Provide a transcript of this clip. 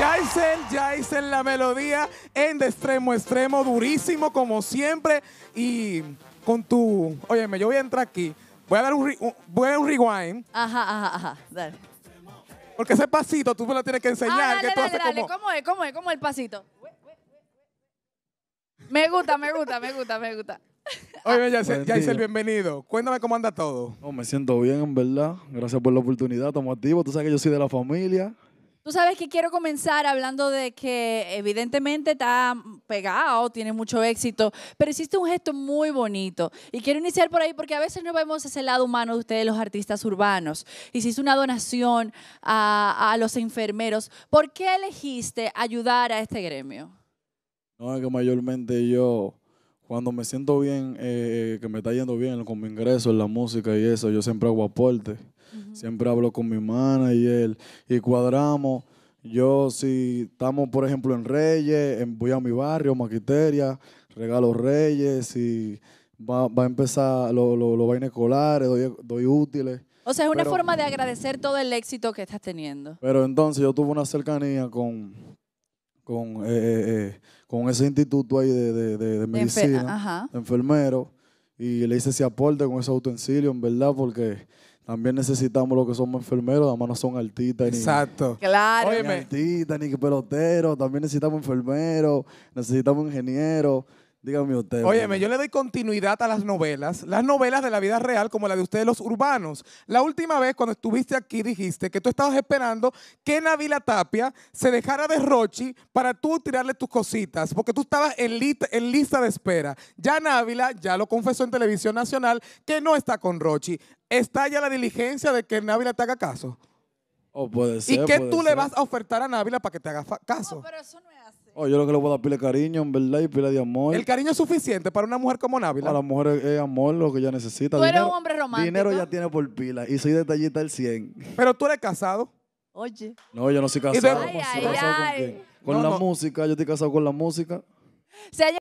Jaisel, Jaisel, la melodía en de extremo extremo, durísimo como siempre. Y con tu. Óyeme, yo voy a entrar aquí. Voy a dar un, voy rewind. Ajá, ajá, ajá. Dale. Porque ese pasito tú me lo tienes que ah, enseñar. dale, dale, dale. ¿Cómo es? ¿Cómo es? ¿Cómo es el pasito? Me gusta, me gusta, me gusta, me gusta. Oye, Jaisel, bienvenido. Cuéntame cómo anda todo. No, me siento bien, en verdad. Gracias por la oportunidad. Estamos activos. Tú sabes que yo soy de la familia. Tú sabes que quiero comenzar hablando de que evidentemente está pegado, tiene mucho éxito, pero hiciste un gesto muy bonito. Y quiero iniciar por ahí porque a veces no vemos ese lado humano de ustedes, los artistas urbanos. Hiciste una donación a, los enfermeros. ¿Por qué elegiste ayudar a este gremio? No, es que mayormente yo, cuando me siento bien, eh, eh, que me está yendo bien con mi ingreso en la música y eso, yo siempre hago aporte. Siempre hablo con mi hermana y él y cuadramos. Yo, si estamos, por ejemplo, en Reyes, voy a mi barrio, Maquiteria, regalo Reyes, y va, a empezar los lo, lo escolares, doy, útiles. O sea, es una forma de agradecer todo el éxito que estás teniendo. Pero entonces yo tuve una cercanía con, con, eh, eh, eh, ese instituto ahí de, medicina, de, enfermero, y le hice ese aporte con ese utensilios, en verdad, porque también necesitamos los que somos enfermeros, además no son artistas. Exacto. Ni, claro. Ni artistas, ni peloteros, también necesitamos enfermeros, necesitamos ingenieros. Dígame usted. Óyeme, yo le doy continuidad a las novelas, las novelas de la vida real como la de ustedes los urbanos. La última vez cuando estuviste aquí dijiste que tú estabas esperando que Navila Tapia se dejara de Rochi para tú tirarle tus cositas, porque tú estabas en, lista, de espera. Ya Návila ya lo confesó en televisión nacional que no está con Rochi. ¿Está ya la diligencia de que Návila te haga caso? O oh, puede ser. ¿Y qué tú le vas a ofertar a Návila para que te haga caso? No, pero eso Oh, yo lo que le puedo dar pile de cariño, en verdad, y pile de amor. El cariño es suficiente para una mujer como Návila. a la mujer es, amor lo que ella necesita. Tú eres un hombre romántico. Dinero ya tiene por pila y soy detallita al 100. Pero tú eres casado. Oye. No, yo no soy casado. con, la música, yo estoy casado con la música. Se